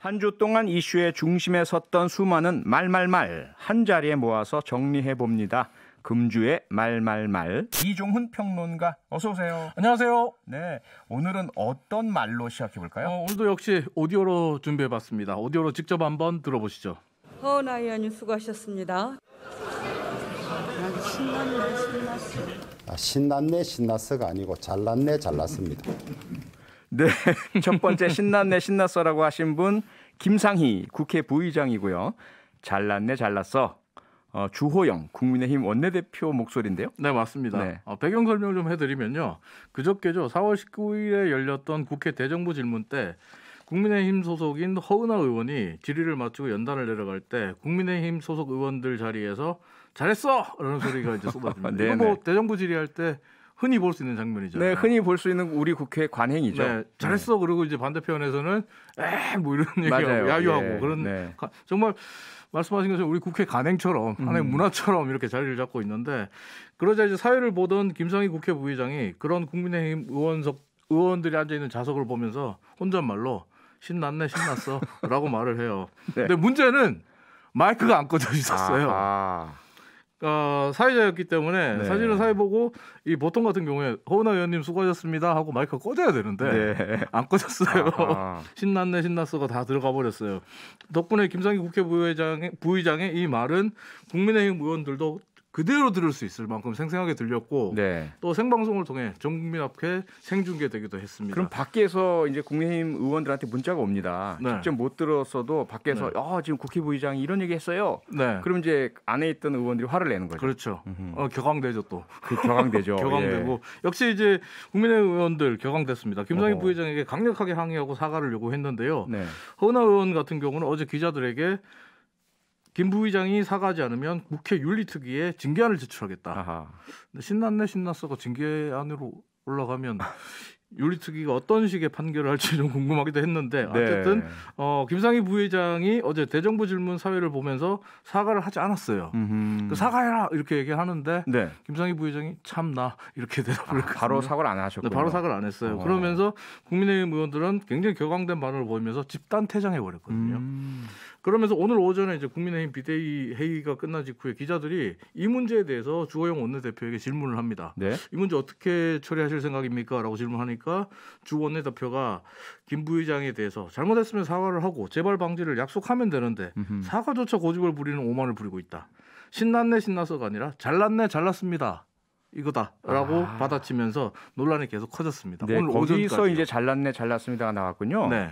한 주 동안 이슈의 중심에 섰던 수많은 말말말 한 자리에 모아서 정리해 봅니다. 금주의 말말말 이종훈 평론가 어서 오세요. 안녕하세요. 네, 오늘은 어떤 말로 시작해 볼까요? 어, 오늘도 역시 오디오로 준비해 봤습니다. 오디오로 직접 한번 들어보시죠. 허나이언님 수고하셨습니다. 아, 신났네 신났어. 아, 신났네 신났어가 아니고 잘났네 잘났습니다. 네. 첫 번째 신났네 신났어라고 하신 분 김상희 국회 부의장이고요. 잘났네 잘났어. 어, 주호영 국민의힘 원내대표 목소리인데요. 네 맞습니다. 네. 어, 배경 설명 좀 해드리면요. 그저께죠 4월 19일에 열렸던 국회 대정부 질문 때 국민의힘 소속인 허은하 의원이 질의를 마치고 연단을 내려갈 때 국민의힘 소속 의원들 자리에서 잘했어! 라는 소리가 이제 쏟아집니다. 아, 이뭐 대정부 질의할 때 흔히 볼 수 있는 장면이죠. 네, 흔히 볼 수 있는 우리 국회 관행이죠. 네, 잘했어. 네. 그리고 이제 반대편에서는 에 뭐 이런 얘기하고 야유하고 예. 네, 그런 가, 정말 말씀하신 것처럼 우리 국회 관행처럼 하나의 음. 문화처럼 이렇게 자리를 잡고 있는데 그러자 이제 사회를 보던 김성희 국회 부의장이 그런 국민의힘 의원석 의원들이 앉아 있는 좌석을 보면서 혼잣말로 신났네 신났어라고 말을 해요. 네. 근데 문제는 마이크가 안 꺼져 있었어요. 아, 아. 어, 사회자였기 때문에 네. 사실은 사회보고 이 보통 같은 경우에 허은하 의원님 수고하셨습니다 하고 마이크 꺼져야 되는데 네. 안 꺼졌어요. 신났네 신났어가 다 들어가 버렸어요. 덕분에 김상희 국회 부의장 부의장의 이 말은 국민의힘 의원들도 그대로 들을 수 있을 만큼 생생하게 들렸고 네. 또 생방송을 통해 전국민 앞에 생중계되기도 했습니다. 그럼 밖에서 이제 국민의힘 의원들한테 문자가 옵니다. 네. 직접 못 들었어도 밖에서 네. 어, 지금 국회부의장이 이런 얘기했어요. 네. 그럼 이제 안에 있던 의원들이 화를 내는 거죠. 그렇죠. 어, 격앙되죠 또. 그 격앙되죠. 격앙되고 예. 역시 이제 국민의 의원들 격앙됐습니다. 김상희 어. 부의장에게 강력하게 항의하고 사과를 요구했는데요. 네. 허은 의원 같은 경우는 어제 기자들에게 김 부의장이 사과하지 않으면 국회 윤리특위에 징계안을 제출하겠다. 아하. 신났네 신났어가 징계안으로 올라가면 윤리특위가 어떤 식의 판결을 할지 좀 궁금하기도 했는데 네. 어쨌든 어, 김상희 부회장이 어제 대정부 질문 사회를 보면서 사과를 하지 않았어요. 그 사과해라 이렇게 얘기하는데 네. 김상희 부회장이 참나 이렇게 대답을 아, 바로 사과를 안 하셨고 네, 바로 사과를 안 했어요. 어. 그러면서 국민의힘 의원들은 굉장히 격앙된 반응을 보이면서 집단 퇴장해 버렸거든요. 음. 그러면서 오늘 오전에 이제 국민의힘 비대위 회의가 끝난 직후에 기자들이 이 문제에 대해서 주호영 원내대표에게 질문을 합니다. 네. 이 문제 어떻게 처리하실 생각입니까? 라고 질문하니까 주 원내대표가 김 부의장에 대해서 잘못했으면 사과를 하고 재발 방지를 약속하면 되는데 음흠. 사과조차 고집을 부리는 오만을 부리고 있다. 신났네 신나서가 아니라 잘났네 잘났습니다. 이거다라고 아. 받아치면서 논란이 계속 커졌습니다. 네, 오늘 거기서 오전까지요. 이제 잘났네 잘났습니다가 나왔군요. 네.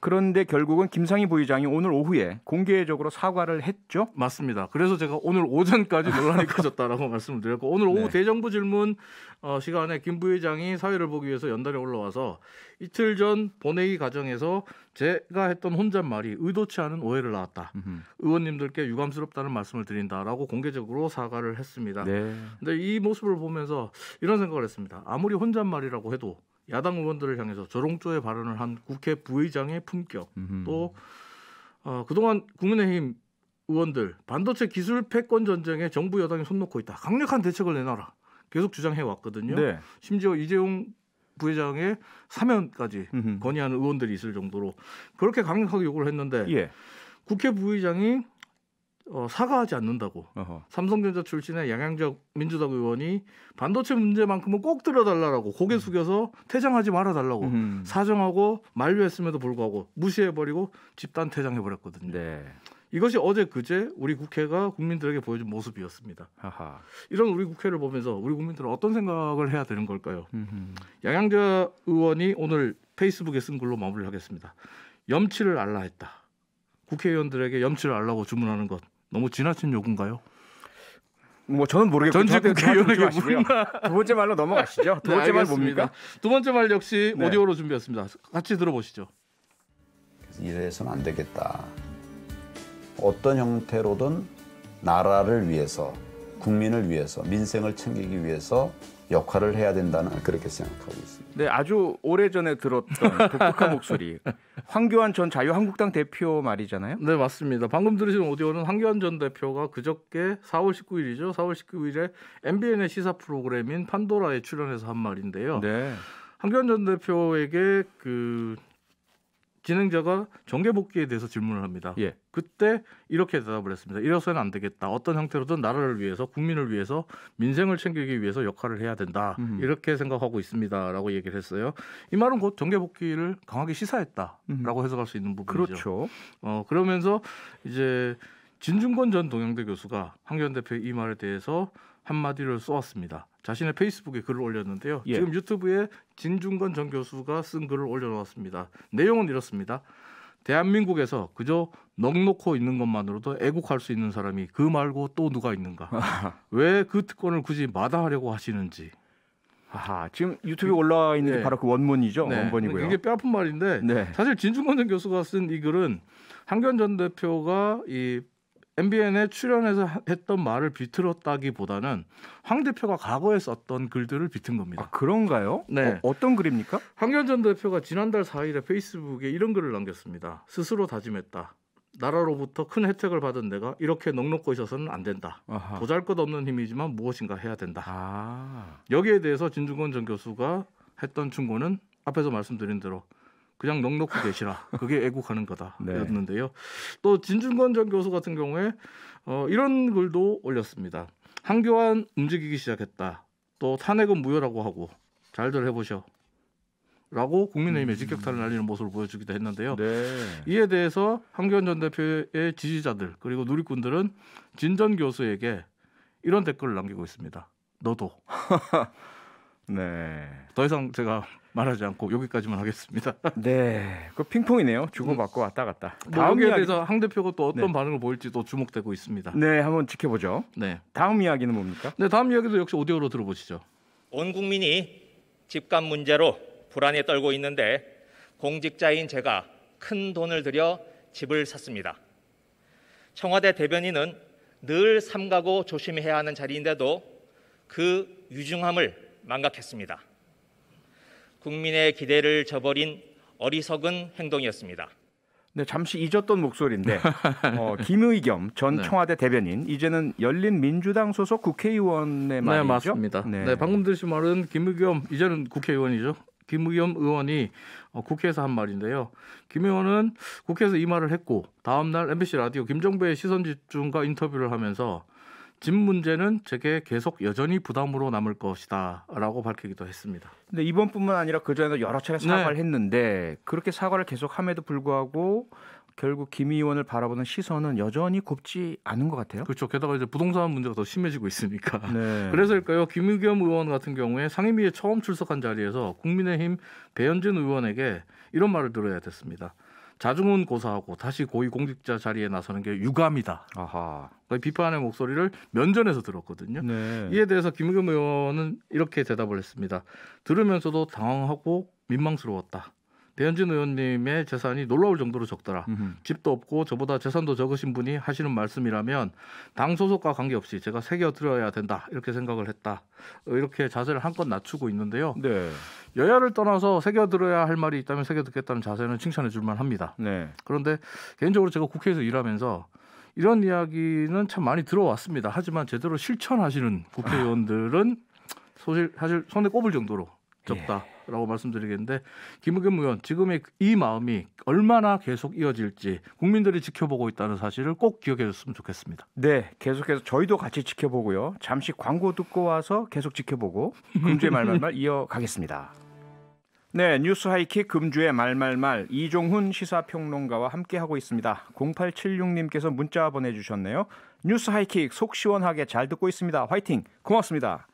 그런데 결국은 김상희 부의장이 오늘 오후에 공개적으로 사과를 했죠. 맞습니다. 그래서 제가 오늘 오전까지 논란이 커졌다라고 말씀을 드렸고 오늘 오후 네. 대정부 질문 어, 시간에 김 부의장이 사회를 보기 위해서 연달에 올라와서 이틀 전 본회의 과정에서 제가 했던 혼잣말이 의도치 않은 오해를 낳았다. 의원님들께 유감스럽다는 말씀을 드린다라고 공개적으로 사과를 했습니다. 그런데이 네. 모습을 보면서 이런 생각을 했습니다. 아무리 혼잣말이라고 해도 야당 의원들을 향해서 조롱조의 발언을 한 국회 부의장의 품격 음흠. 또 어, 그동안 국민의힘 의원들 반도체 기술 패권 전쟁에 정부 여당이 손 놓고 있다 강력한 대책을 내놔라 계속 주장해 왔거든요. 네. 심지어 이재용 부회장의 사면까지 음흠. 건의하는 의원들이 있을 정도로 그렇게 강력하게 요구를 했는데 예. 국회 부의장이 어, 사과하지 않는다고 어허. 삼성전자 출신의 양양적 민주당 의원이 반도체 문제만큼은 꼭들어달라고 고개 음. 숙여서 퇴장하지 말아달라고 음. 사정하고 만류했음에도 불구하고 무시해버리고 집단 퇴장해버렸거든요. 네. 이것이 어제 그제 우리 국회가 국민들에게 보여준 모습이었습니다. 아하. 이런 우리 국회를 보면서 우리 국민들은 어떤 생각을 해야 되는 걸까요? 음흠. 양양자 의원이 오늘 페이스북에 쓴 글로 마무리하겠습니다. 염치를 알라 했다. 국회의원들에게 염치를 알라고 주문하는 것 너무 지나친 요구인가요? 뭐 저는 모르겠고 전직 국회의원에게 그 두 번째 말로 넘어가시죠. 두 번째 네, 말 뭡니까? 두 번째 말 역시 네. 오디오로 준비했습니다. 같이 들어보시죠. 이래서는 안 되겠다. 어떤 형태로든 나라를 위해서 국민을 위해서 민생을 챙기기 위해서 역할을 해야 된다는 그렇게 생각하고 있습니다. 네, 아주 오래전에 들었던 독특한 목소리. 황교안 전 자유한국당 대표 말이잖아요. 네, 맞습니다. 방금 들으신 오디오는 황교안 전 대표가 그저께 4월 19일이죠. 4월 19일에 MBN의 시사 프로그램인 판도라에 출연해서 한 말인데요. 네. 황교안 전 대표에게 그 진행자가 정계 복귀에 대해서 질문을 합니다. 예. 그때 이렇게 대답을 했습니다. 이래서는 안 되겠다. 어떤 형태로든 나라를 위해서 국민을 위해서 민생을 챙기기 위해서 역할을 해야 된다. 음. 이렇게 생각하고 있습니다라고 얘기를 했어요. 이 말은 곧 정계 복귀를 강하게 시사했다라고 음. 해석할 수 있는 부분이죠. 그렇죠. 어 그러면서 이제 진중권 전 동양대 교수가 황교 대표의 이 말에 대해서 한마디를 쏘았습니다. 자신의 페이스북에 글을 올렸는데요. 예. 지금 유튜브에 진중건 전 교수가 쓴 글을 올려놓았습니다. 내용은 이렇습니다. 대한민국에서 그저 넉놓고 있는 것만으로도 애국할 수 있는 사람이 그 말고 또 누가 있는가? 왜 그 특권을 굳이 마다하려고 하시는지. 아하, 지금 유튜브에 올라와 있는 네. 바로 그 원문이죠. 네. 원본이고요. 이게 뼈아픈 말인데 네. 사실 진중권 전 교수가 쓴 이 글은 한견 전 대표가 이 MBN에 출연해서 했던 말을 비틀었다기보다는 황 대표가 과거에 썼던 글들을 비튼 겁니다. 아, 그런가요? 네. 어, 떤 글입니까? 황교안 대표가 지난달 4일에 페이스북에 이런 글을 남겼습니다. 스스로 다짐했다. 나라로부터 큰 혜택을 받은 내가 이렇게 넉넉고 있어서는 안 된다. 아잘것없는 힘이지만 무엇인가 해야 된다. 아. 여기에 대해서 진중권 전 교수가 했던 충고는 앞에서 말씀드린 대로 그냥 넉넉히 계시라. 그게 애국하는 거다였는데요. 네. 또 진중권 전 교수 같은 경우에 어, 이런 글도 올렸습니다. 한교안 움직이기 시작했다. 또 탄핵은 무효라고 하고 잘들 해보셔. 라고 국민의힘에 음. 직격탄을 날리는 모습을 보여주기도 했는데요. 네. 이에 대해서 한교안 전 대표의 지지자들 그리고 누리꾼들은 진전 교수에게 이런 댓글을 남기고 있습니다. 너도 네. 더 이상 제가 말하지 않고 여기까지만 하겠습니다. 네. 그 핑퐁이네요. 주고받고 음. 왔다 갔다. 뭐 다음 뭐 이야기... 대해서 황 대표가 또 어떤 네. 반응을 보일지도 주목되고 있습니다. 네, 한번 지켜보죠. 네. 다음 이야기는 뭡니까? 네, 다음 이야기도 역시 오디오로 들어보시죠. 온 국민이 집값 문제로 불안에 떨고 있는데 공직자인 제가 큰 돈을 들여 집을 샀습니다. 청와대 대변인은 늘 삼가고 조심해야 하는 자리인데도 그 유중함을 망각했습니다. 국민의 기대를 저버린 어리석은 행동이었습니다. 네, 잠시 잊었던 목소리인데 어, 김의겸 전 네. 청와대 대변인 이제는 열린 민주당 소속 국회의원의 네, 말이죠. 네, 맞습니다. 네. 네, 방금 들으신 말은 김의겸 이제는 국회의원이죠. 김의겸 의원이 어, 국회에서 한 말인데요. 김 의원은 국회에서 이 말을 했고 다음 날 MBC 라디오 김종배의 시선 집중과 인터뷰를 하면서 집 문제는 제게 계속 여전히 부담으로 남을 것이다라고 밝히기도 했습니다. 근데 이번뿐만 아니라 그 전에도 여러 차례 네. 사과를 네. 했는데 그렇게 사과를 계속함에도 불구하고 결국 김 의원을 바라보는 시선은 여전히 곱지 않은 것 같아요. 그렇죠. 게다가 이제 부동산 문제가 더 심해지고 있으니까. 네. 그래서일까요? 김의겸 의원 같은 경우에 상임위에 처음 출석한 자리에서 국민의힘 배현진 의원에게 이런 말을 들어야 됐습니다. 자중은 고사하고 다시 고위공직자 자리에 나서는 게 유감이다. 아하. 비판의 목소리를 면전에서 들었거든요. 네. 이에 대해서 김우겸 의원은 이렇게 대답을 했습니다. 들으면서도 당황하고 민망스러웠다. 배현진 의원님의 재산이 놀라울 정도로 적더라. 음흠. 집도 없고 저보다 재산도 적으신 분이 하시는 말씀이라면 당 소속과 관계없이 제가 새겨들어야 된다 이렇게 생각을 했다. 이렇게 자세를 한껏 낮추고 있는데요. 네. 여야를 떠나서 새겨들어야 할 말이 있다면 새겨듣겠다는 자세는 칭찬해 줄만 합니다. 네. 그런데 개인적으로 제가 국회에서 일하면서 이런 이야기는 참 많이 들어왔습니다. 하지만 제대로 실천하시는 국회의원들은 아. 소실 사실 손에 꼽을 정도로 적다. 예. 라고 말씀드리겠는데 김우겸 의원 지금의 이 마음이 얼마나 계속 이어질지 국민들이 지켜보고 있다는 사실을 꼭 기억해 줬으면 좋겠습니다. 네, 계속해서 저희도 같이 지켜보고요. 잠시 광고 듣고 와서 계속 지켜보고 금주의 말말말 이어가겠습니다. 네, 뉴스 하이킥 금주의 말말말 이종훈 시사평론가와 함께하고 있습니다. 0876님께서 문자 보내주셨네요. 뉴스 하이킥 속 시원하게 잘 듣고 있습니다. 화이팅! 고맙습니다.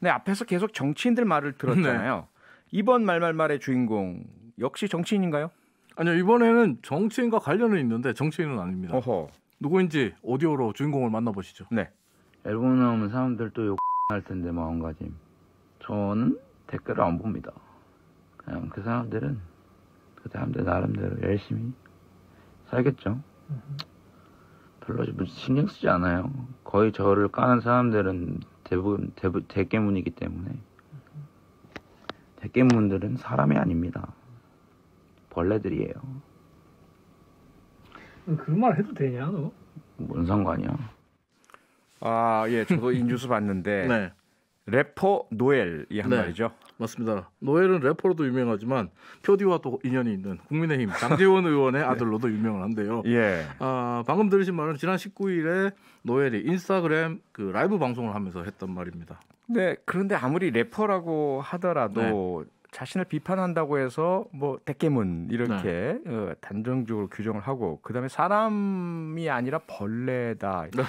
네, 앞에서 계속 정치인들 말을 들었잖아요. 네. 이번 말말말의 주인공 역시 정치인인가요? 아니요 이번에는 정치인과 관련은 있는데 정치인은 아닙니다. 어허. 누구인지 오디오로 주인공을 만나보시죠. 네. 앨범 나오면 사람들 또 욕할 텐데 마음가짐. 저는 댓글을 안 봅니다. 그냥 그 사람들은 그 사람들 나름대로 열심히 살겠죠. 별로 신경 쓰지 않아요. 거의 저를 까는 사람들은 대부분 대부, 대깨문이기 때문에 대깨문들은 사람이 아닙니다. 벌레들이에요. 그런 말 해도 되냐 너? 뭔 상관이야? 아 예, 저도 인주스 봤는데 네. 래퍼 노엘이 한 네. 말이죠. 맞습니다. 노엘은 래퍼로도 유명하지만 표디와 또 인연이 있는 국민의힘 장재원 의원의 네. 아들로도 네. 유명한데요. 예. 아, 방금 들으신 말은 지난 19일에 노엘이 인스타그램 그 라이브 방송을 하면서 했던 말입니다. 네, 그런데 아무리 래퍼라고 하더라도 네. 자신을 비판한다고 해서 뭐 대깨문 이렇게 네. 어, 단정적으로 규정을 하고 그다음에 사람이 아니라 벌레다 네.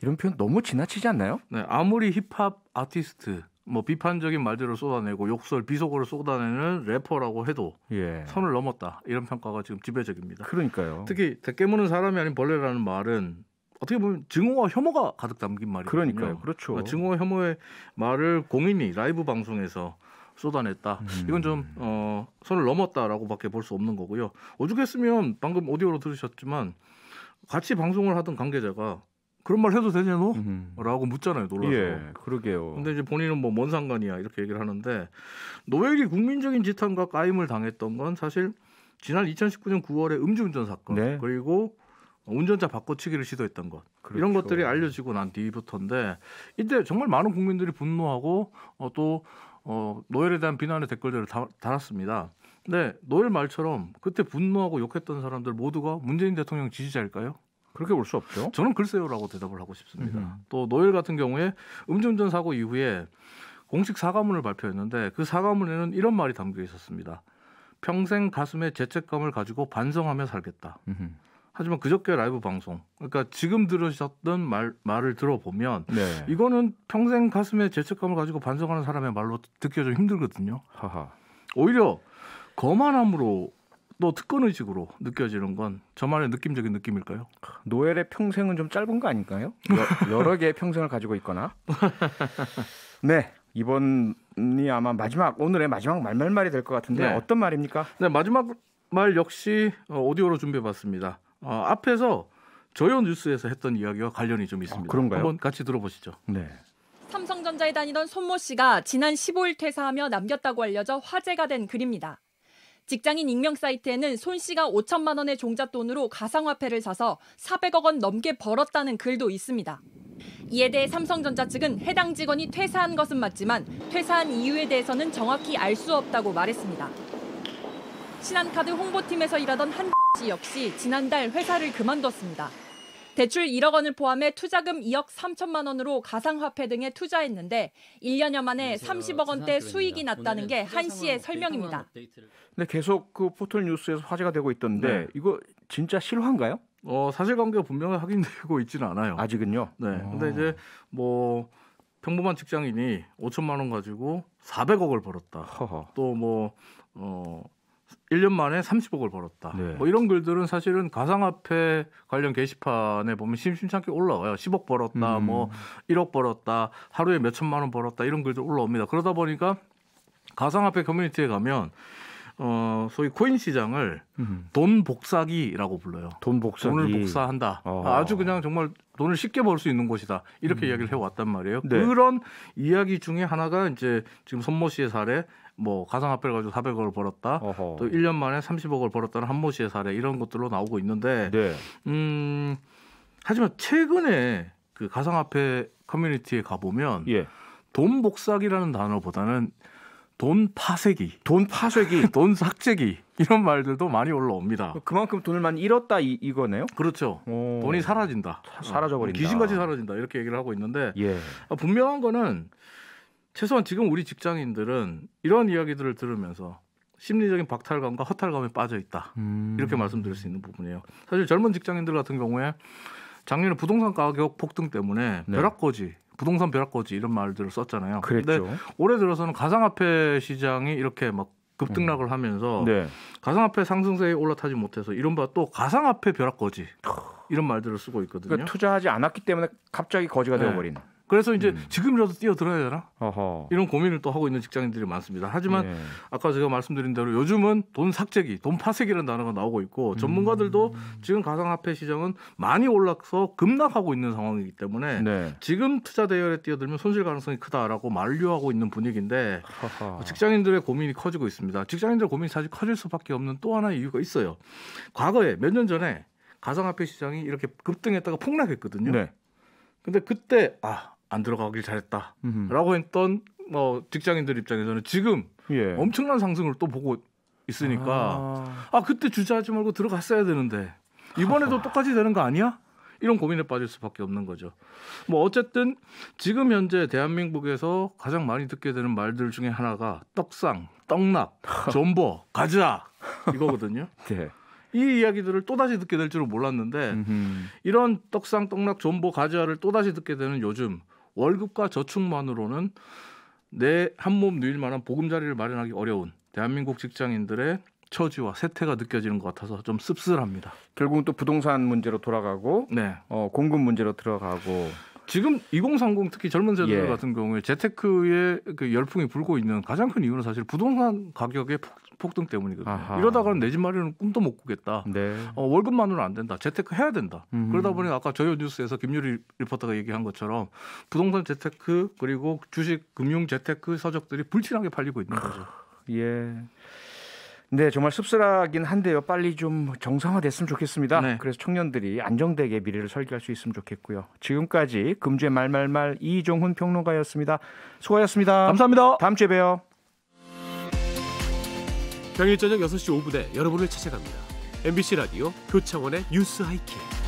이런 표현 너무 지나치지 않나요? 네, 아무리 힙합 아티스트 뭐 비판적인 말들을 쏟아내고 욕설 비속어를 쏟아내는 래퍼라고 해도 예. 선을 넘었다 이런 평가가 지금 지배적입니다. 그러니까요. 특히 대깨문은 사람이 아닌 벌레라는 말은 어떻게 보면 증오와 혐오가 가득 담긴 말이거요 그러니까요. 어, 그렇죠. 그러니까 증오와 혐오의 말을 공인이 라이브 방송에서 쏟아냈다. 음. 이건 좀 어, 선을 넘었다라고밖에 볼 수 없는 거고요. 오죽했으면 방금 오디오로 들으셨지만 같이 방송을 하던 관계자가 그런 말 해도 되냐 너? 음. 라고 묻잖아요. 놀라서. 예, 그러게요. 근데 이제 본인은 뭐뭔 상관이야 이렇게 얘기를 하는데 노획이 국민적인 지탄과 까임을 당했던 건 사실 지난 2019년 9월에 음주운전 사건 네. 그리고 운전자 바꿔치기를 시도했던 것 그렇죠. 이런 것들이 알려지고 난 뒤부터인데 이때 정말 많은 국민들이 분노하고 어, 또 어, 노엘에 대한 비난의 댓글들을 다, 달았습니다. 근데 노엘 말처럼 그때 분노하고 욕했던 사람들 모두가 문재인 대통령 지지자일까요? 그렇게 볼 수 없죠. 저는 글쎄요라고 대답을 하고 싶습니다. 음또 노엘 같은 경우에 음주운전 사고 이후에 공식 사과문을 발표했는데 그 사과문에는 이런 말이 담겨 있었습니다. 평생 가슴에 죄책감을 가지고 반성하며 살겠다. 음흠. 하지만 그저께 라이브 방송 그러니까 지금 들으셨던 말 말을 들어보면 네. 이거는 평생 가슴에 죄책감을 가지고 반성하는 사람의 말로 듣기가 좀 힘들거든요. 하하. 오히려 거만함으로 또 특권 의식으로 느껴지는 건 저만의 느낌적인 느낌일까요? 노엘의 평생은 좀 짧은 거 아닐까요? 여, 러 개의 평생을 가지고 있거나. 네. 이번이 아마 마지막 오늘의 마지막 말말말이 될 것 같은데 네. 어떤 말입니까? 네, 마지막 말 역시 어, 오디오로 준비해 봤습니다. 어, 앞에서 조요 뉴스에서 했던 이야기와 관련이 좀 있습니다. 아, 그런가요? 한번 같이 들어보시죠. 네. 삼성전자에 다니던 손모 씨가 지난 15일 퇴사하며 남겼다고 알려져 화제가 된 글입니다. 직장인 익명 사이트에는 손 씨가 5천만 원의 종잣돈으로 가상화폐를 사서 400억 원 넘게 벌었다는 글도 있습니다. 이에 대해 삼성전자 측은 해당 직원이 퇴사한 것은 맞지만 퇴사한 이유에 대해서는 정확히 알 수 없다고 말했습니다. 신한카드 홍보팀에서 일하던 한 씨 역시 지난달 회사를 그만뒀습니다. 대출 1억 원을 포함해 투자금 2억 3천만 원으로 가상화폐 등에 투자했는데 1년여 만에 30억 원대 수익이 났다는 게 한 씨의 설명입니다. 근 계속 그 포털 뉴스에서 화제가 되고 있던데 네. 이거 진짜 실화인가요? 어, 사실관계가 분명히 확인되고 있지는 않아요. 아직은요. 네. 오. 아. 근데 이제 뭐 평범한 직장인이 5천만 원 가지고 400억을 벌었다. 또 뭐 어. 1년 만에 30억을 벌었다. 네. 뭐 이런 글들은 사실은 가상화폐 관련 게시판에 보면 심심찮게 올라와요. 10억 벌었다, 음. 뭐 1억 벌었다, 하루에 몇 천만 원 벌었다 이런 글들 올라옵니다. 그러다 보니까 가상화폐 커뮤니티에 가면 어 소위 코인 시장을 음. 돈 복사기라고 불러요. 돈 복사기. 돈을 복사한다. 어. 아주 그냥 정말 돈을 쉽게 벌 수 있는 곳이다. 이렇게 음. 이야기를 해왔단 말이에요. 네. 그런 이야기 중에 하나가 이제 지금 손모 씨의 사례 뭐 가상화폐를 가지고 400억을 벌었다. 어허. 또 1년 만에 30억을 벌었다는 한모 씨의 사례 이런 것들로 나오고 있는데 네. 음 하지만 최근에 그 가상화폐 커뮤니티에 가 보면 예. 돈 복사기라는 단어보다는 돈 파쇄기, 돈 파쇄기, 돈 삭제기 이런 말들도 많이 올라옵니다. 그만큼 돈을 많이 잃었다 이, 이거네요? 그렇죠. 오. 돈이 사라진다. 사라져버린다. 귀신같이 사라진다 이렇게 얘기를 하고 있는데 예. 아, 분명한 거는 최소한 지금 우리 직장인들은 이런 이야기들을 들으면서 심리적인 박탈감과 허탈감에 빠져 있다. 음. 이렇게 말씀드릴 수 있는 부분이에요. 사실 젊은 직장인들 같은 경우에 작년에 부동산 가격 폭등 때문에 네. 벼락거지, 부동산 벼락거지 이런 말들을 썼잖아요. 그런데 올해 들어서는 가상화폐 시장이 이렇게 막 급등락을 음. 하면서 네. 가상화폐 상승세에 올라타지 못해서 이른바 또 가상화폐 벼락거지 이런 말들을 쓰고 있거든요. 그러니까 투자하지 않았기 때문에 갑자기 거지가 네. 되어버린. 그래서 이제 음. 지금이라도 뛰어들어야 되나? 어허. 이런 고민을 또 하고 있는 직장인들이 많습니다. 하지만 예. 아까 제가 말씀드린 대로 요즘은 돈 삭제기, 돈 파쇄기라는 단어가 나오고 있고 음. 전문가들도 지금 가상화폐 시장은 많이 올라서 급락하고 있는 상황이기 때문에 네. 지금 투자 대열에 뛰어들면 손실 가능성이 크다라고 만류하고 있는 분위기인데 하하. 어, 직장인들의 고민이 커지고 있습니다. 직장인들의 고민이 사실 커질 수밖에 없는 또 하나의 이유가 있어요. 과거에 몇 년 전에 가상화폐 시장이 이렇게 급등했다가 폭락했거든요. 네. 근데 그때 아안 들어가길 잘했다라고 했던 뭐 직장인들 입장에서는 지금 예. 엄청난 상승을 또 보고 있으니까 아... 아 그때 주저하지 말고 들어갔어야 되는데 이번에도 똑같이 되는 거 아니야? 이런 고민에 빠질 수밖에 없는 거죠. 뭐 어쨌든 지금 현재 대한민국에서 가장 많이 듣게 되는 말들 중에 하나가 떡상, 떡락, 존버, 가자 이거거든요. 네. 이 이야기들을 또다시 듣게 될 줄은 몰랐는데 음흠. 이런 떡상, 떡락, 존보 가자를 또다시 듣게 되는 요즘 월급과 저축만으로는 내 한 몸 누일 만한 보금자리를 마련하기 어려운 대한민국 직장인들의 처지와 세태가 느껴지는 것 같아서 좀 씁쓸합니다. 결국은 또 부동산 문제로 돌아가고 네. 어, 공급 문제로 들어가고 지금 2030 특히 젊은 세대들 예. 같은 경우에 재테크의 그 열풍이 불고 있는 가장 큰 이유는 사실 부동산 가격의 폭, 폭등 때문이거든요. 아하. 이러다 가는내 집 마련은 꿈도 못 꾸겠다. 네. 어, 월급만으로는 안 된다. 재테크 해야 된다. 음흠. 그러다 보니 아까 저희 뉴스에서 김유리 리포터가 얘기한 것처럼 부동산 재테크 그리고 주식 금융 재테크 서적들이 불티나게 팔리고 있는 거죠. 예. 네, 정말 씁쓸하긴 한데요. 빨리 좀 정상화됐으면 좋겠습니다. 네. 그래서 청년들이 안정되게 미래를 설계할 수 있으면 좋겠고요. 지금까지 금주의 말말말 이종훈 평론가였습니다. 수고하셨습니다. 감사합니다. 다음 주에 봬요. 평일 저녁 6시 5분에 여러분을 찾아갑니다. MBC 라디오 표창원의 뉴스 하이킥.